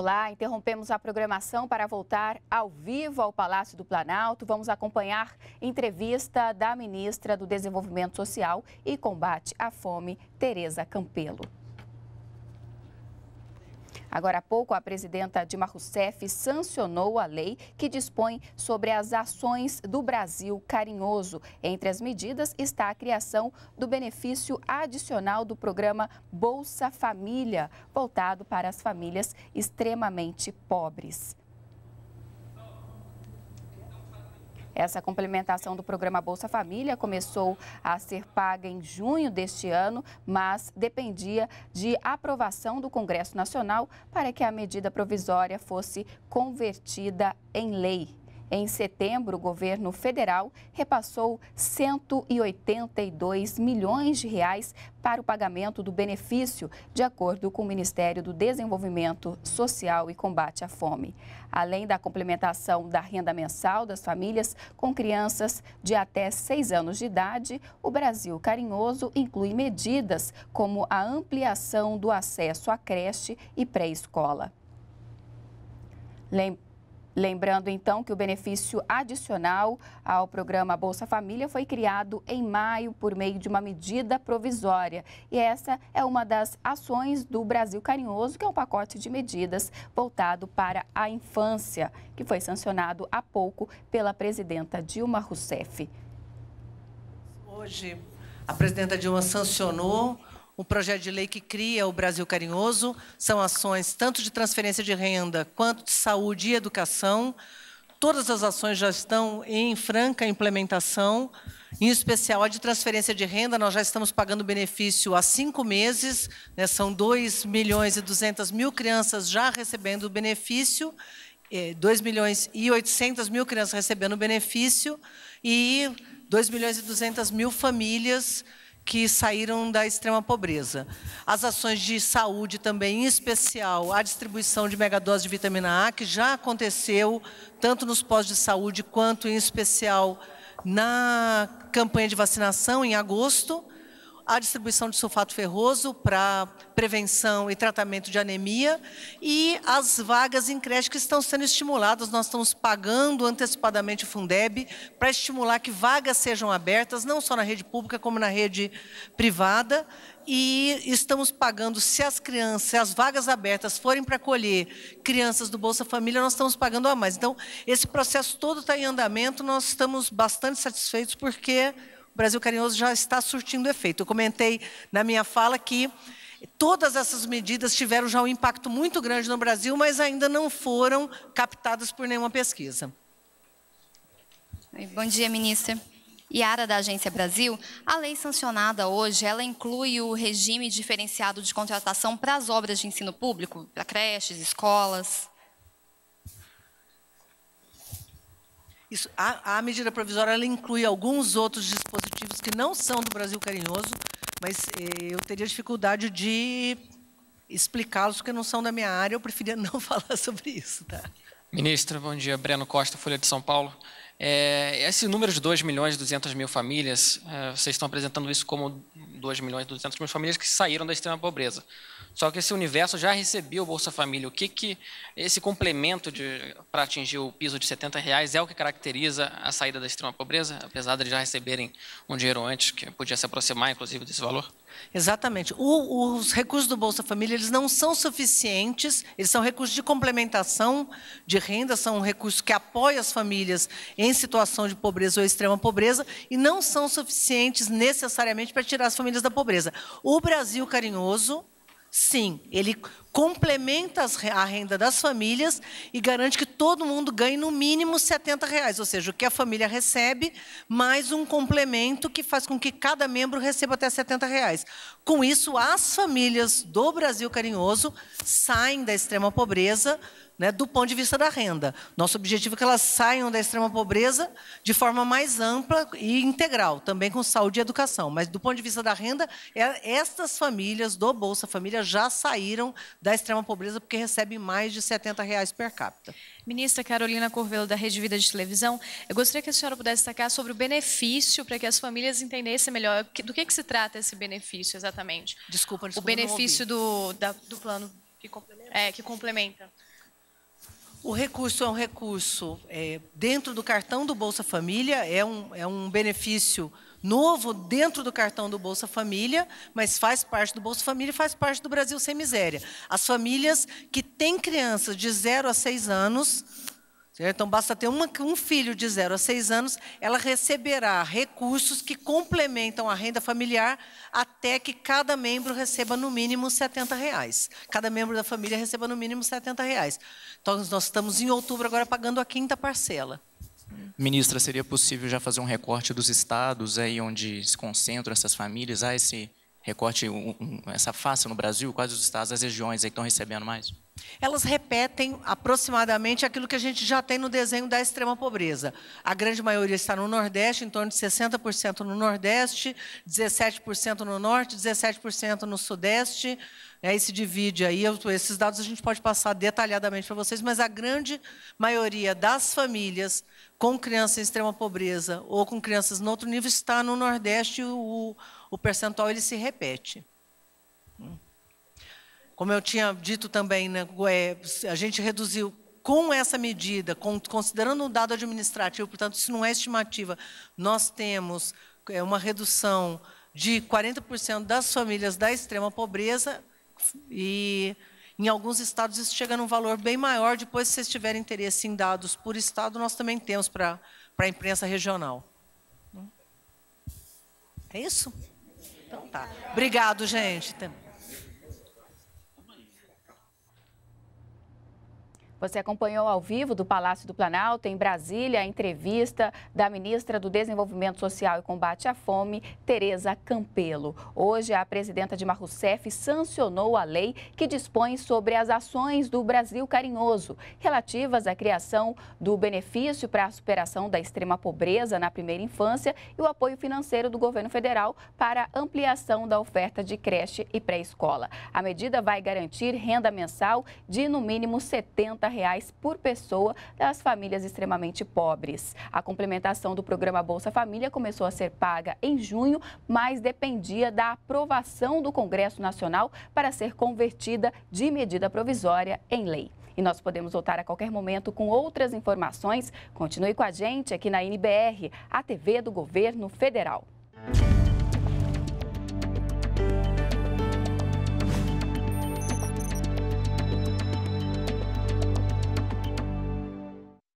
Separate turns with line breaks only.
Olá, interrompemos a programação para voltar ao vivo ao Palácio do Planalto. Vamos acompanhar entrevista da ministra do Desenvolvimento Social e Combate à Fome, Tereza Campelo. Agora há pouco, a presidenta Dilma Rousseff sancionou a lei que dispõe sobre as ações do Brasil Carinhoso. Entre as medidas está a criação do benefício adicional do programa Bolsa Família, voltado para as famílias extremamente pobres. Essa complementação do programa Bolsa Família começou a ser paga em junho deste ano, mas dependia de aprovação do Congresso Nacional para que a medida provisória fosse convertida em lei. Em setembro, o governo federal repassou 182 milhões de reais para o pagamento do benefício, de acordo com o Ministério do Desenvolvimento Social e Combate à Fome. Além da complementação da renda mensal das famílias com crianças de até 6 anos de idade, o Brasil Carinhoso inclui medidas como a ampliação do acesso à creche e pré-escola. Lembrando então que o benefício adicional ao programa Bolsa Família foi criado em maio por meio de uma medida provisória. E essa é uma das ações do Brasil Carinhoso, que é um pacote de medidas voltado para a infância, que foi sancionado há pouco pela presidenta Dilma Rousseff.
Hoje, a presidenta Dilma sancionou um projeto de lei que cria o Brasil Carinhoso. São ações tanto de transferência de renda quanto de saúde e educação. Todas as ações já estão em franca implementação, em especial a de transferência de renda. Nós já estamos pagando benefício há cinco meses, né? são 2 milhões e 200 mil crianças já recebendo o benefício 2 eh, milhões e 800 mil crianças recebendo benefício e 2 milhões e 200 mil famílias que saíram da extrema pobreza. As ações de saúde também, em especial a distribuição de megadose de vitamina A, que já aconteceu tanto nos postos de saúde quanto, em especial, na campanha de vacinação em agosto a distribuição de sulfato ferroso para prevenção e tratamento de anemia e as vagas em creche que estão sendo estimuladas. Nós estamos pagando antecipadamente o Fundeb para estimular que vagas sejam abertas, não só na rede pública, como na rede privada e estamos pagando, se as crianças, se as vagas abertas forem para acolher crianças do Bolsa Família, nós estamos pagando a mais. Então, esse processo todo está em andamento, nós estamos bastante satisfeitos porque Brasil Carinhoso já está surtindo efeito. Eu comentei na minha fala que todas essas medidas tiveram já um impacto muito grande no Brasil, mas ainda não foram captadas por nenhuma pesquisa.
Bom dia, ministra. Yara, da Agência Brasil, a lei sancionada hoje, ela inclui o regime diferenciado de contratação para as obras de ensino público, para creches, escolas? Isso, a, a,
medida provisória ela inclui alguns outros dispositivos que não são do Brasil carinhoso, mas eh, eu teria dificuldade de explicá-los, porque não são da minha área, eu preferia não falar sobre isso. Tá? Ministro, bom dia. Breno Costa, Folha de São Paulo. É, esse número de 2 milhões e 200 mil famílias, é, vocês estão apresentando isso como 2 milhões e 200 mil famílias que saíram da extrema pobreza. Só que esse universo já recebeu o Bolsa Família. O que, que esse complemento para atingir o piso de 70 reais é o que caracteriza a saída da extrema pobreza, apesar de já receberem um dinheiro antes, que podia se aproximar, inclusive, desse valor? Exatamente. O, os recursos do Bolsa Família eles não são suficientes, eles são recursos de complementação de renda, são um recursos que apoiam as famílias em situação de pobreza ou extrema pobreza e não são suficientes necessariamente para tirar as famílias da pobreza. O Brasil Carinhoso, Sim, ele complementa a renda das famílias e garante que todo mundo ganhe no mínimo R$ 70, reais, ou seja, o que a família recebe, mais um complemento que faz com que cada membro receba até R$ 70. Reais. Com isso, as famílias do Brasil Carinhoso saem da extrema pobreza, né, do ponto de vista da renda. Nosso objetivo é que elas saiam da extrema pobreza de forma mais ampla e integral, também com saúde e educação. Mas do ponto de vista da renda, é, estas famílias do Bolsa Família já saíram da extrema pobreza porque recebem mais de 70 reais per capita. Ministra Carolina Corvelo, da Rede Vida de Televisão, eu gostaria que a senhora
pudesse destacar sobre o benefício para que as famílias entendessem melhor do que, que se trata esse benefício exatamente.
Desculpa, desculpa O benefício
do, da, do plano que complementa. É, que complementa.
O recurso é um recurso é, dentro do cartão do Bolsa Família, é um, é um benefício novo dentro do cartão do Bolsa Família, mas faz parte do Bolsa Família e faz parte do Brasil Sem Miséria. As famílias que têm crianças de 0 a 6 anos então, basta ter uma, um filho de 0 a 6 anos, ela receberá recursos que complementam a renda familiar até que cada membro receba no mínimo 70 reais. Cada membro da família receba no mínimo 70 reais. Então, nós estamos em outubro agora pagando a quinta parcela. Ministra, seria possível já fazer um recorte dos estados aí onde se concentram essas famílias? Há esse recorte, um, um, essa face no Brasil? Quais os estados, as regiões aí que estão recebendo mais? Elas repetem aproximadamente aquilo que a gente já tem no desenho da extrema pobreza. A grande maioria está no Nordeste, em torno de 60% no Nordeste, 17% no Norte, 17% no Sudeste, né, e se divide aí. Esses dados a gente pode passar detalhadamente para vocês, mas a grande maioria das famílias com crianças em extrema pobreza ou com crianças no outro nível está no Nordeste e o, o percentual ele se repete. Hum. Como eu tinha dito também, né, a gente reduziu com essa medida, considerando um dado administrativo, portanto, isso não é estimativa, nós temos é, uma redução de 40% das famílias da extrema pobreza e em alguns estados isso chega num valor bem maior. Depois, se vocês tiverem interesse em dados por estado, nós também temos para a imprensa regional. É isso? Então tá. Obrigado, gente.
Você acompanhou ao vivo do Palácio do Planalto, em Brasília, a entrevista da ministra do Desenvolvimento Social e Combate à Fome, Tereza Campelo. Hoje, a presidenta Dilma Rousseff sancionou a lei que dispõe sobre as ações do Brasil Carinhoso, relativas à criação do benefício para a superação da extrema pobreza na primeira infância e o apoio financeiro do governo federal para ampliação da oferta de creche e pré-escola. A medida vai garantir renda mensal de, no mínimo, 70 reais por pessoa das famílias extremamente pobres. A complementação do programa Bolsa Família começou a ser paga em junho, mas dependia da aprovação do Congresso Nacional para ser convertida de medida provisória em lei. E nós podemos voltar a qualquer momento com outras informações. Continue com a gente aqui na NBR, a TV do Governo Federal.